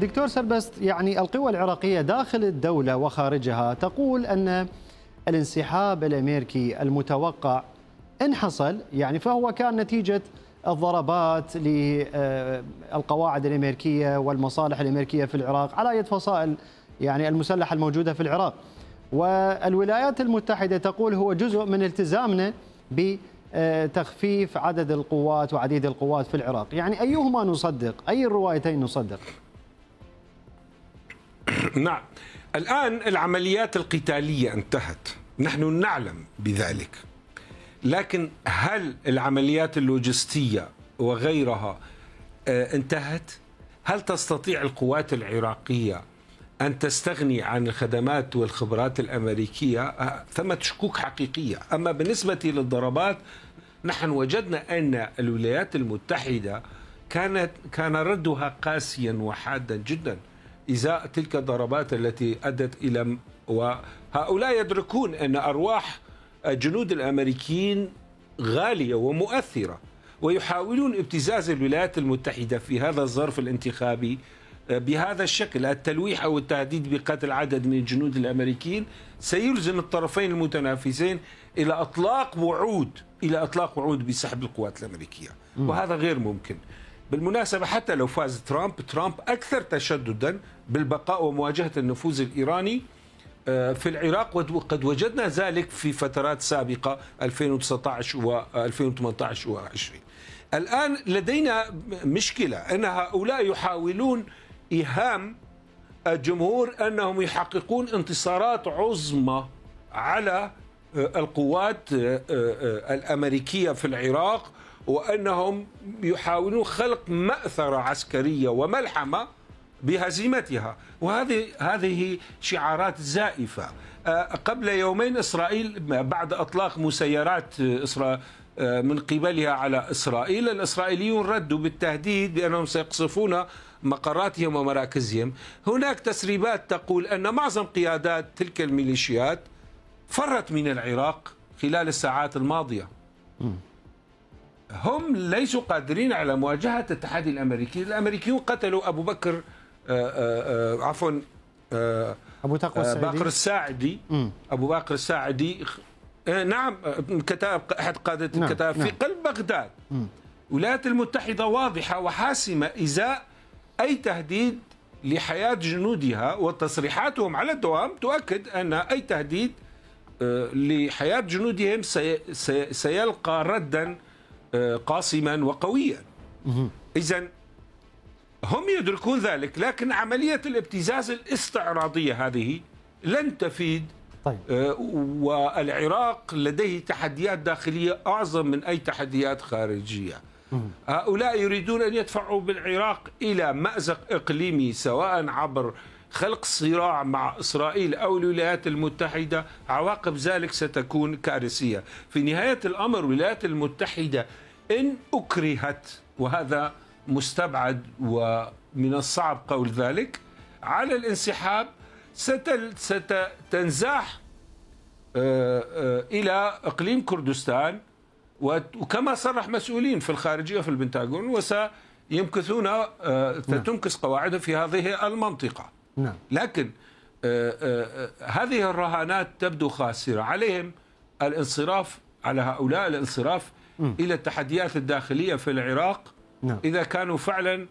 دكتور سربست يعني القوى العراقية داخل الدولة وخارجها تقول أن الانسحاب الأمريكي المتوقع إن حصل يعني فهو كان نتيجة الضربات للقواعد الأمريكية والمصالح الأمريكية في العراق على يد فصائل يعني المسلحة الموجودة في العراق والولايات المتحدة تقول هو جزء من التزامنا بتخفيف عدد القوات وعديد القوات في العراق يعني أيهما نصدق أي الروايتين نصدق نعم الآن العمليات القتالية انتهت نحن نعلم بذلك لكن هل العمليات اللوجستية وغيرها آه، انتهت؟ هل تستطيع القوات العراقية أن تستغني عن الخدمات والخبرات الأمريكية آه، ثمة شكوك حقيقية أما بالنسبة للضربات نحن وجدنا أن الولايات المتحدة كانت كان ردها قاسيا وحادا جدا إزاء تلك الضربات التي أدت إلى وهؤلاء يدركون أن أرواح الجنود الأمريكيين غالية ومؤثرة ويحاولون ابتزاز الولايات المتحدة في هذا الظرف الانتخابي آه، بهذا الشكل التلويح أو التهديد بقتل عدد من الجنود الأمريكيين سيلزم الطرفين المتنافسين إلى أطلاق وعود إلى أطلاق وعود بسحب القوات الأمريكية وهذا غير ممكن بالمناسبة حتى لو فاز ترامب ترامب أكثر تشددا بالبقاء ومواجهة النفوذ الإيراني آه، في العراق وقد وجدنا ذلك في فترات سابقة 2019 و 2018 و 2020 الآن لدينا مشكلة أن هؤلاء يحاولون إيهام الجمهور أنهم يحققون انتصارات عظمى على آه، القوات آه، الأمريكية في العراق وأنهم يحاولون خلق مأثرة عسكرية وملحمة بهزيمتها وهذه هذه شعارات زائفة آه، قبل يومين إسرائيل بعد أطلاق مسيرات آه، آه، من قبلها على إسرائيل الإسرائيليون ردوا بالتهديد بأنهم سيقصفون مقراتهم ومراكزهم هناك تسريبات تقول أن معظم قيادات تلك الميليشيات فرت من العراق خلال الساعات الماضية هم ليسوا قادرين على مواجهة التحدي الأمريكي الأمريكيون قتلوا أبو بكر آآ آه، آآ آه، آه، عفوا آآ أبو تقوى الساعدي باقر الساعدي أبو باقر الساعدي نعم كتاب أحد قادة نعم. في نعم. قلب بغداد الولايات المتحدة واضحة وحاسمة إزاء أي تهديد لحياة جنودها وتصريحاتهم على الدوام تؤكد أن أي تهديد لحياة جنودهم سيلقى ردا آه، قاسما وقويا إذا هم يدركون ذلك لكن عملية الابتزاز الاستعراضية هذه لن تفيد طيب. آه، والعراق لديه تحديات داخلية أعظم من أي تحديات خارجية هؤلاء يريدون أن يدفعوا بالعراق إلى مأزق إقليمي سواء عبر خلق صراع مع إسرائيل أو الولايات المتحدة عواقب ذلك ستكون كارثية في نهاية الأمر الولايات المتحدة إن أكرهت وهذا مستبعد ومن الصعب قول ذلك على الانسحاب ستنزاح آه، آه، إلى إقليم كردستان وكما صرح مسؤولين في الخارجية في البنتاغون وسيمكثون آه، تتمكس نعم. قواعدهم في هذه المنطقة نعم. لكن هذه الرهانات تبدو خاسرة عليهم الانصراف على هؤلاء الانصراف الى التحديات الداخليه في العراق نعم. اذا كانوا فعلا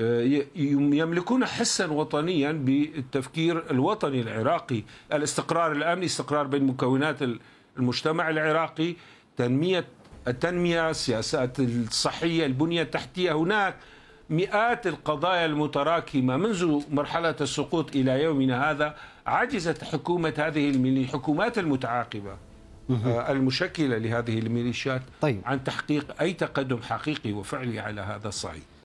آه، يملكون حسا وطنيا بالتفكير الوطني العراقي الاستقرار الامني استقرار بين مكونات المجتمع العراقي تنميه التنميه السياسات الصحيه البنيه التحتيه هناك مئات القضايا المتراكمه منذ مرحله السقوط الى يومنا هذا عجزت حكومه هذه الحكومات المتعاقبه آه، المشكله لهذه الميليشيات طيب. عن تحقيق اي تقدم حقيقي وفعلي على هذا الصعيد